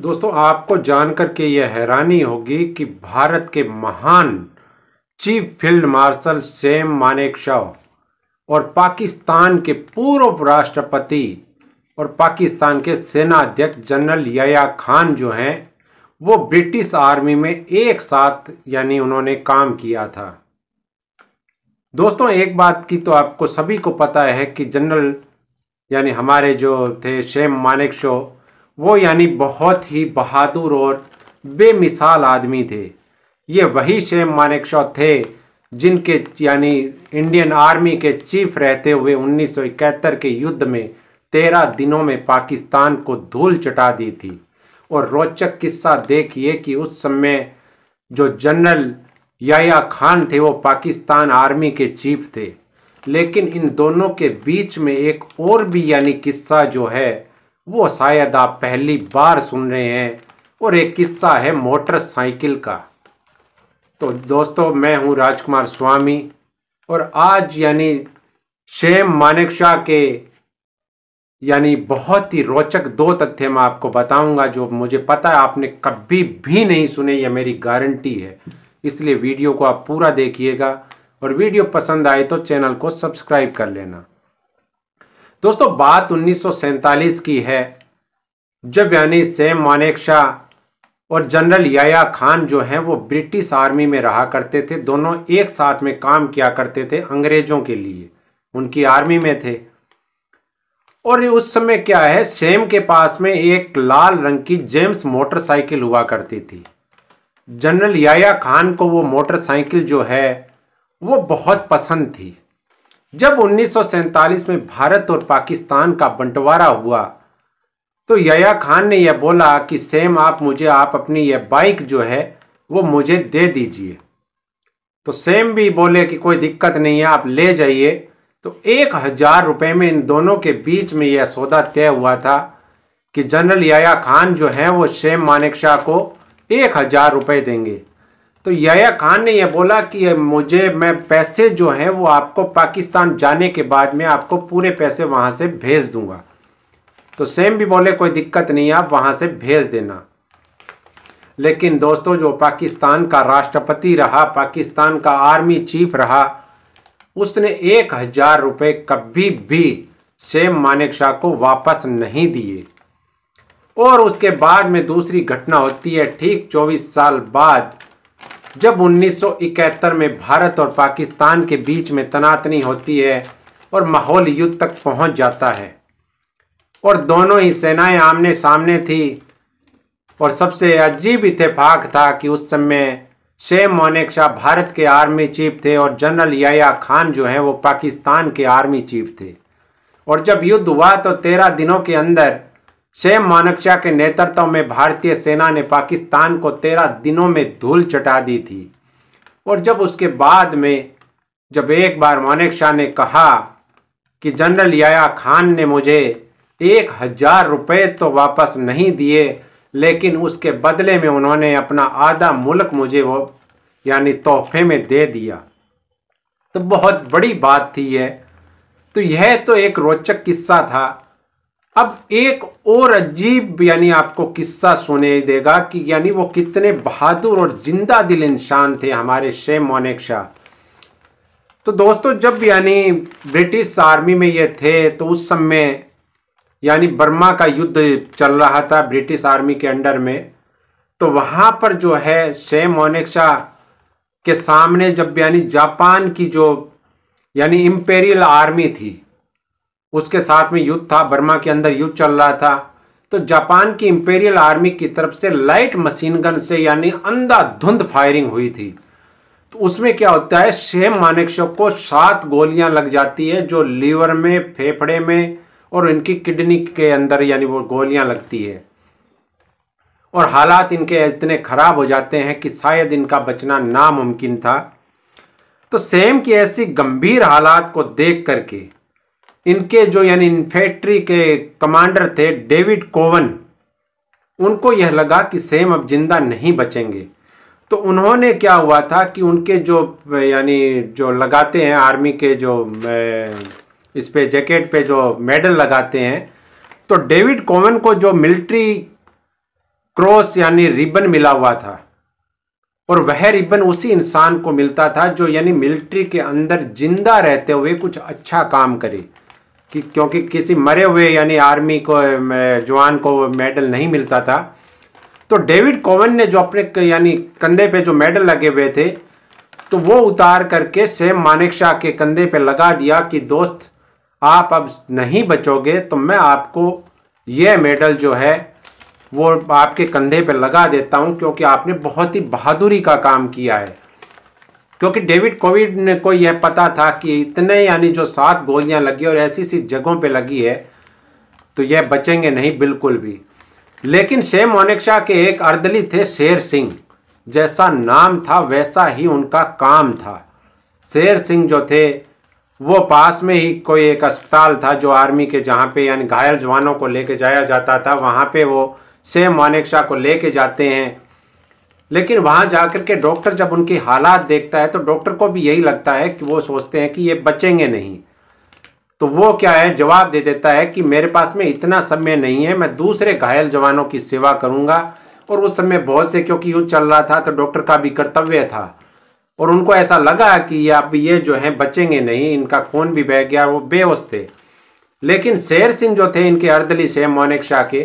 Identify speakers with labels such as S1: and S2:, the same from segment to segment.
S1: दोस्तों आपको जानकर के यह हैरानी होगी कि भारत के महान chief field marshal Sam Manek और पाकिस्तान के पूर्व राष्ट्रपति और पाकिस्तान के सेना अध्यक्ष जनरल याया खान जो हैं वो ब्रिटिश आर्मी में एक साथ यानी उन्होंने काम किया था दोस्तों एक बात की तो आपको सभी को पता है कि जनरल यानी हमारे जो थे शेम मानेक शो वो यानी बहुत ही बहादुर और बेमिसाल आदमी थे ये वही शेम मानेकशॉ थे जिनके यानी इंडियन आर्मी के चीफ रहते हुए 1971 के युद्ध में तेरह दिनों में पाकिस्तान को धूल चटा दी थी और रोचक किस्सा देखिए कि उस समय जो जनरल याया खान थे वो पाकिस्तान आर्मी के चीफ थे लेकिन इन दोनों के बीच में एक और भी यानी किस्सा जो है वो शायद आप पहली बार सुन रहे हैं और एक किस्सा है मोटरसाइकिल का तो दोस्तों मैं हूं राजकुमार स्वामी और आज यानी शेम मानेकशाह के यानी बहुत ही रोचक दो तथ्य मैं आपको बताऊंगा जो मुझे पता है आपने कभी भी नहीं सुने यह मेरी गारंटी है इसलिए वीडियो को आप पूरा देखिएगा और वीडियो पसंद आए तो चैनल को सब्सक्राइब कर लेना दोस्तों बात उन्नीस की है जब यानी सेम मानेकशा और जनरल याया खान जो हैं वो ब्रिटिश आर्मी में रहा करते थे दोनों एक साथ में काम किया करते थे अंग्रेजों के लिए उनकी आर्मी में थे और उस समय क्या है सेम के पास में एक लाल रंग की जेम्स मोटरसाइकिल हुआ करती थी जनरल याया खान को वो मोटरसाइकिल जो है वो बहुत पसंद थी जब उन्नीस में भारत और पाकिस्तान का बंटवारा हुआ तो यया खान ने यह बोला कि सेम आप मुझे आप अपनी यह बाइक जो है वो मुझे दे दीजिए तो सेम भी बोले कि कोई दिक्कत नहीं है आप ले जाइए तो एक हज़ार रुपये में इन दोनों के बीच में यह सौदा तय हुआ था कि जनरल याया खान जो हैं वो शेम मानेकशाह को एक हज़ार रुपये देंगे तो यया खान ने यह बोला कि मुझे मैं पैसे जो हैं वो आपको पाकिस्तान जाने के बाद में आपको पूरे पैसे वहाँ से भेज दूंगा तो सेम भी बोले कोई दिक्कत नहीं आप वहाँ से भेज देना लेकिन दोस्तों जो पाकिस्तान का राष्ट्रपति रहा पाकिस्तान का आर्मी चीफ रहा उसने एक हज़ार रुपये कभी भी सेम मानिक शाह को वापस नहीं दिए और उसके बाद में दूसरी घटना होती है ठीक 24 साल बाद जब 1971 में भारत और पाकिस्तान के बीच में तनातनी होती है और माहौल युद्ध तक पहुंच जाता है और दोनों ही सेनाएं आमने सामने थी और सबसे अजीब इतफाक था कि उस समय शेम मोनिक शाह भारत के आर्मी चीफ थे और जनरल याया खान जो हैं वो पाकिस्तान के आर्मी चीफ थे और जब युद्ध हुआ तो तेरह दिनों के अंदर शेम मानकशा के नेतृत्व में भारतीय सेना ने पाकिस्तान को तेरह दिनों में धूल चटा दी थी और जब उसके बाद में जब एक बार शाह ने कहा कि जनरल याया खान ने मुझे एक हजार रुपये तो वापस नहीं दिए लेकिन उसके बदले में उन्होंने अपना आधा मुल्क मुझे वो यानी तोहफे में दे दिया तो बहुत बड़ी बात थी यह तो यह तो एक रोचक किस्सा था अब एक और अजीब यानी आपको किस्सा सुने देगा कि यानी वो कितने बहादुर और जिंदा दिल इंसान थे हमारे शेम मोनिक शाह तो दोस्तों जब यानी ब्रिटिश आर्मी में ये थे तो उस समय यानी बर्मा का युद्ध चल रहा था ब्रिटिश आर्मी के अंडर में तो वहाँ पर जो है शेम मोनिक शाह के सामने जब यानी जापान की जो यानी इम्पेरियल आर्मी थी उसके साथ में युद्ध था बर्मा के अंदर युद्ध चल रहा था तो जापान की इंपेरियल आर्मी की तरफ से लाइट मशीन गन से यानी अंधाधुंध फायरिंग हुई थी तो उसमें क्या होता है शेम मानेकशॉ को सात गोलियां लग जाती है जो लीवर में फेफड़े में और इनकी किडनी के अंदर यानी वो गोलियां लगती है और हालात इनके इतने खराब हो जाते हैं कि शायद इनका बचना नामुमकिन था तो सेम की ऐसी गंभीर हालात को देख करके इनके जो यानी इन्फेक्ट्री के कमांडर थे डेविड कोवन उनको यह लगा कि सेम अब जिंदा नहीं बचेंगे तो उन्होंने क्या हुआ था कि उनके जो यानी जो लगाते हैं आर्मी के जो इस पे जैकेट पे जो मेडल लगाते हैं तो डेविड कोवन को जो मिलिट्री क्रॉस यानी रिबन मिला हुआ था और वह रिबन उसी इंसान को मिलता था जो यानी मिलिट्री के अंदर जिंदा रहते हुए कुछ अच्छा काम करे कि क्योंकि किसी मरे हुए यानी आर्मी को जवान को मेडल नहीं मिलता था तो डेविड कोवन ने जो अपने यानी कंधे पे जो मेडल लगे हुए थे तो वो उतार करके सेम मानेकशाह के कंधे पे लगा दिया कि दोस्त आप अब नहीं बचोगे तो मैं आपको ये मेडल जो है वो आपके कंधे पे लगा देता हूँ क्योंकि आपने बहुत ही बहादुरी का काम किया है क्योंकि डेविड कोविड ने को यह पता था कि इतने यानी जो सात गोलियां लगी और ऐसी सी जगहों पे लगी है तो यह बचेंगे नहीं बिल्कुल भी लेकिन शेम मानेकशाह के एक अर्दली थे शेर सिंह जैसा नाम था वैसा ही उनका काम था शेर सिंह जो थे वो पास में ही कोई एक अस्पताल था जो आर्मी के जहाँ पे यानी घायल जवानों को लेके जाया जाता था वहाँ पे वो शेम मानेकशाह को लेके जाते हैं लेकिन वहाँ जाकर के डॉक्टर जब उनकी हालात देखता है तो डॉक्टर को भी यही लगता है कि वो सोचते हैं कि ये बचेंगे नहीं तो वो क्या है जवाब दे देता है कि मेरे पास में इतना समय नहीं है मैं दूसरे घायल जवानों की सेवा करूँगा और उस समय बहुत से क्योंकि युद्ध चल रहा था तो डॉक्टर का भी कर्तव्य था और उनको ऐसा लगा कि अब ये जो है बचेंगे नहीं इनका खून भी बह गया वो बेहोश थे लेकिन शेर सिंह जो थे इनके अर्दली से मोनिक शाह के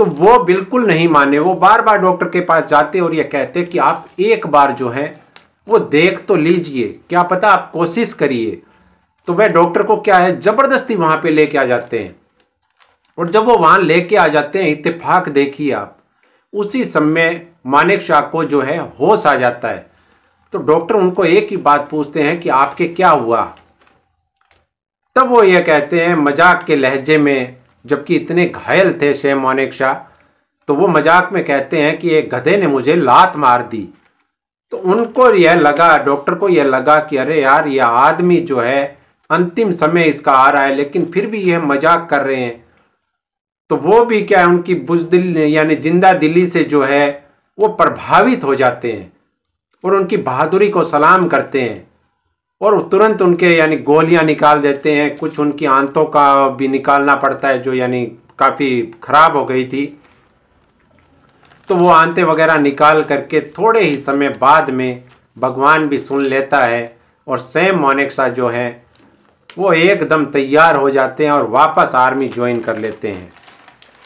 S1: तो वो बिल्कुल नहीं माने वो बार बार डॉक्टर के पास जाते और ये कहते कि आप एक बार जो है वो देख तो लीजिए क्या पता आप कोशिश करिए तो वह डॉक्टर को क्या है ज़बरदस्ती वहां पे लेके आ जाते हैं और जब वो वहां लेके आ जाते हैं इतफाक देखिए आप उसी समय मानिक शाह को जो है होश आ जाता है तो डॉक्टर उनको एक ही बात पूछते हैं कि आपके क्या हुआ तब वो ये कहते हैं मजाक के लहजे में जबकि इतने घायल थे शेम मोनिक शाह तो वो मजाक में कहते हैं कि एक गधे ने मुझे लात मार दी तो उनको यह लगा डॉक्टर को यह लगा कि अरे यार यह आदमी जो है अंतिम समय इसका आ रहा है लेकिन फिर भी यह मजाक कर रहे हैं तो वो भी क्या है उनकी बुजदिल यानी जिंदा दिल्ली से जो है वो प्रभावित हो जाते हैं और उनकी बहादुरी को सलाम करते हैं और तुरंत उनके यानी गोलियां निकाल देते हैं कुछ उनकी आंतों का भी निकालना पड़ता है जो यानी काफ़ी ख़राब हो गई थी तो वो आंते वगैरह निकाल करके थोड़े ही समय बाद में भगवान भी सुन लेता है और सेम मोनेक्सा जो है वो एकदम तैयार हो जाते हैं और वापस आर्मी ज्वाइन कर लेते हैं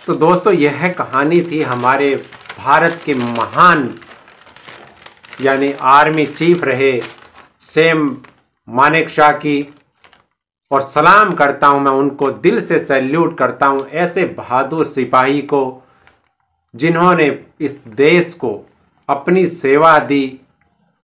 S1: तो दोस्तों यह कहानी थी हमारे भारत के महान यानी आर्मी चीफ रहे सेम मानिक शाह की और सलाम करता हूं मैं उनको दिल से सैल्यूट करता हूं ऐसे बहादुर सिपाही को जिन्होंने इस देश को अपनी सेवा दी